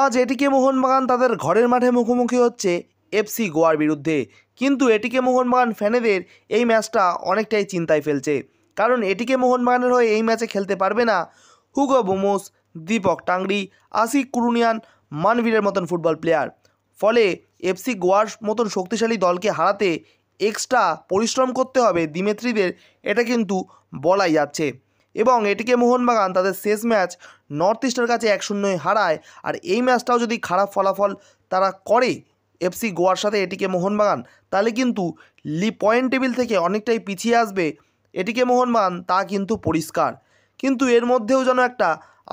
আজ এটিকে মোহনবাগান তাদের ঘরের মাঠে মুখোমুখি হচ্ছে এফসি গোয়ার বিরুদ্ধে কিন্তু এটিকে মোহনবাগান ফ্যানেদের এই ম্যাচটা অনেকটাই চিন্তায় ফেলছে কারণ এটিকে মোহনবাগানের হয়ে এই ম্যাচে খেলতে পারবে না হুগো বোমোস দীপক টাংরি আসিক কুরুনিয়ান মানভীরের মতন ফুটবল প্লেয়ার ফলে এফসি গোয়ার মতন শক্তিশালী দলকে হারাতে এক্সট্রা পরিশ্রম করতে হবে দিমেত্রিদের এটা কিন্তু বলাই যাচ্ছে এবং এটিকে মোহনবাগান তাদের শেষ ম্যাচ নর্থ ইস্টের কাছে এক শূন্যই হারায় আর এই ম্যাচটাও যদি খারাপ ফলাফল তারা করে এফসি গোয়ার সাথে এটিকে মোহনবাগান তাহলে কিন্তু লি পয়েন্ট টেবিল থেকে অনেকটাই পিছিয়ে আসবে এটিকে মোহনবাগান তা কিন্তু পরিষ্কার কিন্তু এর মধ্যেও যেন একটা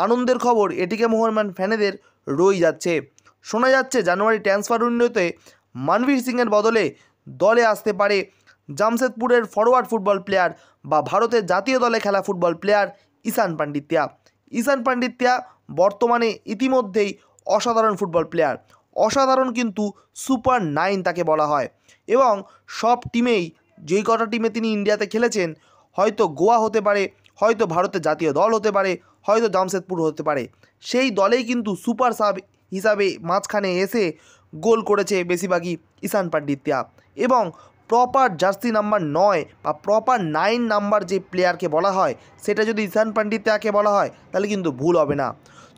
আনন্দের খবর এটিকে মোহনবাগান ফ্যানেদের রই যাচ্ছে শোনা যাচ্ছে জানুয়ারি ট্রান্সফার উইন্ডোতে মানবীর সিংয়ের বদলে দলে আসতে পারে জামশেদপুরের ফরওয়ার্ড ফুটবল প্লেয়ার বা ভারতের জাতীয় দলে খেলা ফুটবল প্লেয়ার ঈশান পাণ্ডিত্যা ঈশান পাণ্ডিত্যা বর্তমানে ইতিমধ্যেই অসাধারণ ফুটবল প্লেয়ার অসাধারণ কিন্তু সুপার নাইন তাকে বলা হয় এবং সব টিমেই যেই কটা টিমে তিনি ইন্ডিয়াতে খেলেছেন হয়তো গোয়া হতে পারে হয়তো ভারতের জাতীয় দল হতে পারে হয়তো জামশেদপুর হতে পারে সেই দলেই কিন্তু সুপার সাব হিসাবে মাঝখানে এসে গোল করেছে বেশিরভাগই ঈশান পাণ্ডিত্যা এবং প্রপার জার্সি নাম্বার নয় বা প্রপার নাইন নাম্বার যে প্লেয়ারকে বলা হয় সেটা যদি ঈশান পান্ডিত্যাকে বলা হয় তাহলে কিন্তু ভুল হবে না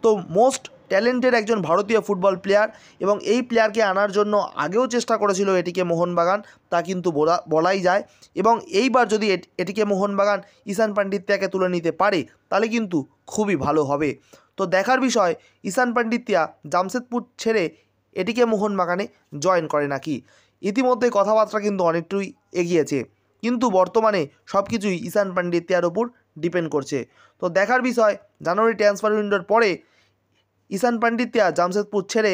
তো মোস্ট ট্যালেন্টেড একজন ভারতীয় ফুটবল প্লেয়ার এবং এই প্লেয়ারকে আনার জন্য আগেও চেষ্টা করেছিল এটিকে মোহনবাগান তা কিন্তু বলা বলাই যায় এবং এইবার যদি এটিকে মোহনবাগান ঈশান পান্ডিত্যাকে তুলে নিতে পারে তাহলে কিন্তু খুবই ভালো হবে তো দেখার বিষয় ঈশান পান্ডিত্যা জামশেদপুর ছেড়ে এটিকে মোহনবাগানে জয়েন করে নাকি ইতিমধ্যে কথাবার্তা কিন্তু অনেকটাই এগিয়েছে কিন্তু বর্তমানে সব কিছুই ঈশান পান্ডে ওপর ডিপেন্ড করছে তো দেখার বিষয় জানুয়ারি ট্রান্সফার উইন্ডোর পরে ঈশান পান্ডিত্যা জামশেদপুর ছেড়ে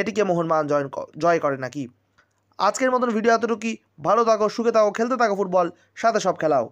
এটিকে মোহনমান জয়েন জয় করে নাকি আজকের মতন ভিডিও এতটুকু ভালো থাকো সুখে থাকো খেলতে থাকো ফুটবল সাথে সব খেলাও